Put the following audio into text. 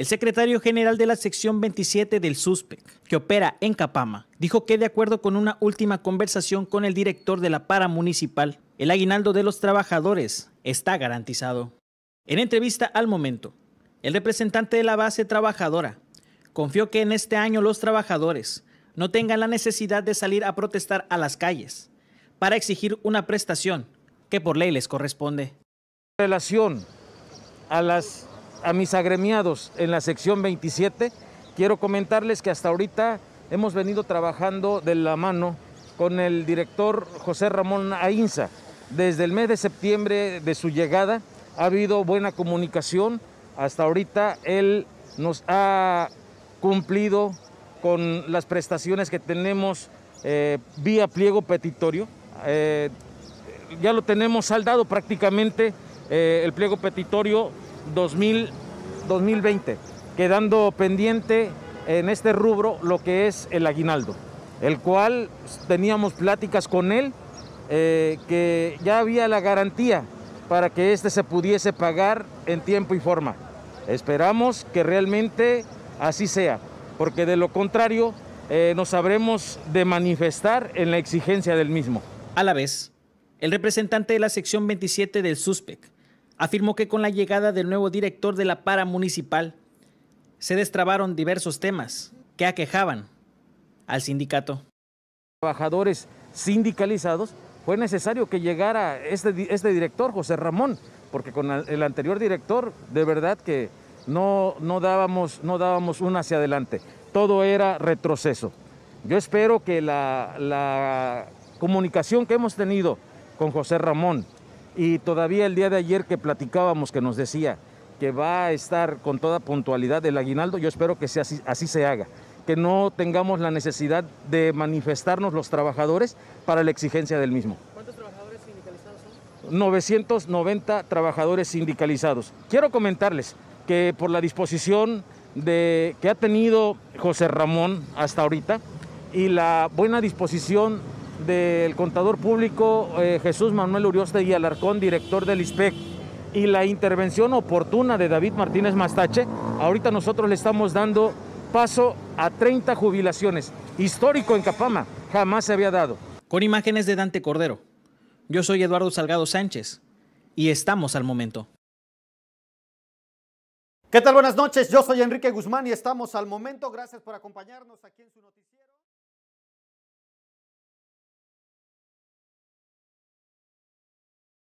El secretario general de la sección 27 del SUSPEC, que opera en Capama, dijo que de acuerdo con una última conversación con el director de la para municipal, el aguinaldo de los trabajadores está garantizado. En entrevista al momento, el representante de la base trabajadora confió que en este año los trabajadores no tengan la necesidad de salir a protestar a las calles para exigir una prestación que por ley les corresponde. En relación a las a mis agremiados en la sección 27, quiero comentarles que hasta ahorita hemos venido trabajando de la mano con el director José Ramón Ainza. Desde el mes de septiembre de su llegada ha habido buena comunicación. Hasta ahorita él nos ha cumplido con las prestaciones que tenemos eh, vía pliego petitorio. Eh, ya lo tenemos saldado prácticamente eh, el pliego petitorio 2020, quedando pendiente en este rubro lo que es el aguinaldo, el cual teníamos pláticas con él, eh, que ya había la garantía para que este se pudiese pagar en tiempo y forma. Esperamos que realmente así sea, porque de lo contrario eh, nos habremos de manifestar en la exigencia del mismo. A la vez, el representante de la sección 27 del SUSPEC afirmó que con la llegada del nuevo director de la para municipal se destrabaron diversos temas que aquejaban al sindicato. Trabajadores sindicalizados, fue necesario que llegara este, este director, José Ramón, porque con el anterior director, de verdad que no, no, dábamos, no dábamos un hacia adelante, todo era retroceso. Yo espero que la, la comunicación que hemos tenido con José Ramón, y todavía el día de ayer que platicábamos, que nos decía que va a estar con toda puntualidad el aguinaldo, yo espero que así, se haga, que no tengamos la necesidad de manifestarnos los trabajadores para la exigencia del mismo. ¿Cuántos trabajadores sindicalizados son? 990 trabajadores sindicalizados. Quiero comentarles que por la disposición de, que ha tenido José Ramón hasta ahorita y la buena disposición del contador público eh, Jesús Manuel Urioste y Alarcón, director del ISPEC, y la intervención oportuna de David Martínez Mastache, ahorita nosotros le estamos dando paso a 30 jubilaciones. Histórico en Capama, jamás se había dado. Con imágenes de Dante Cordero, yo soy Eduardo Salgado Sánchez y estamos al momento. ¿Qué tal? Buenas noches, yo soy Enrique Guzmán y estamos al momento. Gracias por acompañarnos aquí en su noticiero.